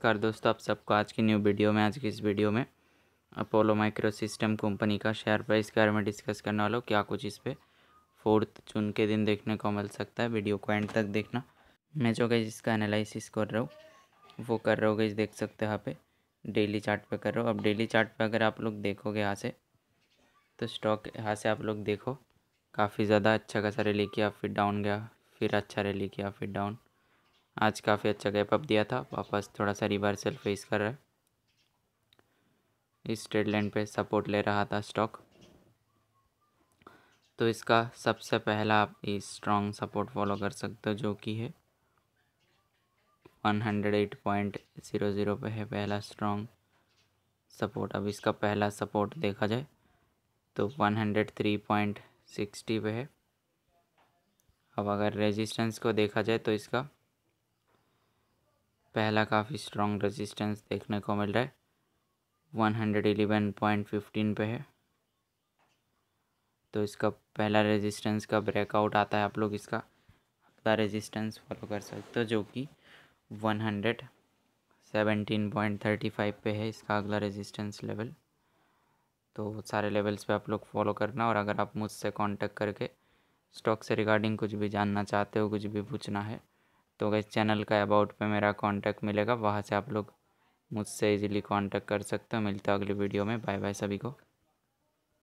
नमस्कार दोस्तों आप सबको आज की न्यू वीडियो में आज की इस वीडियो में अपोलो माइक्रो सिस्टम कंपनी का शेयर प्राइस के बारे में डिस्कस करने वाला हूँ क्या कुछ इस पर फोर्थ जून के दिन देखने को मिल सकता है वीडियो को एंड तक देखना मैं जो गई इसका एनालिसिस कर रहा हूँ वो कर रहा हूँ गई देख सकते हो यहाँ पे डेली चार्ट पे कर रहा हूँ अब डेली चार्ट पे अगर आप लोग देखोगे यहाँ से तो स्टॉक यहाँ से आप लोग देखो काफ़ी ज़्यादा अच्छा खासा रैली किया फिर डाउन गया फिर अच्छा रैली किया फिर डाउन आज काफ़ी अच्छा गैप अप दिया था वापस थोड़ा सा रिवर्सल फेस कर रहा है इस ट्रेड लाइन पर सपोर्ट ले रहा था स्टॉक तो इसका सबसे पहला आप ये स्ट्रॉन्ग सपोर्ट फॉलो कर सकते हो जो कि है one hundred eight point zero zero पर है पहला स्ट्रॉन्ग सपोर्ट अब इसका पहला सपोर्ट देखा जाए तो one hundred three point sixty पे है अब अगर रेजिस्टेंस को देखा जाए तो इसका पहला काफ़ी स्ट्रॉन्ग रेजिस्टेंस देखने को मिल रहा है one hundred eleven point fifteen पे है तो इसका पहला रेजिस्टेंस का ब्रेकआउट आता है आप लोग इसका अगला रेजिस्टेंस फॉलो कर सकते हो जो कि one hundred seventeen point thirty five पे है इसका अगला रेजिस्टेंस लेवल तो सारे लेवल्स पे आप लोग फॉलो करना और अगर आप मुझसे कांटेक्ट करके स्टॉक से रिगार्डिंग कुछ भी जानना चाहते हो कुछ भी पूछना है तो अगर चैनल का अबाउट पे मेरा कांटेक्ट मिलेगा वहाँ से आप लोग मुझसे इजीली कांटेक्ट कर सकते हो मिलता है अगली वीडियो में बाय बाय सभी को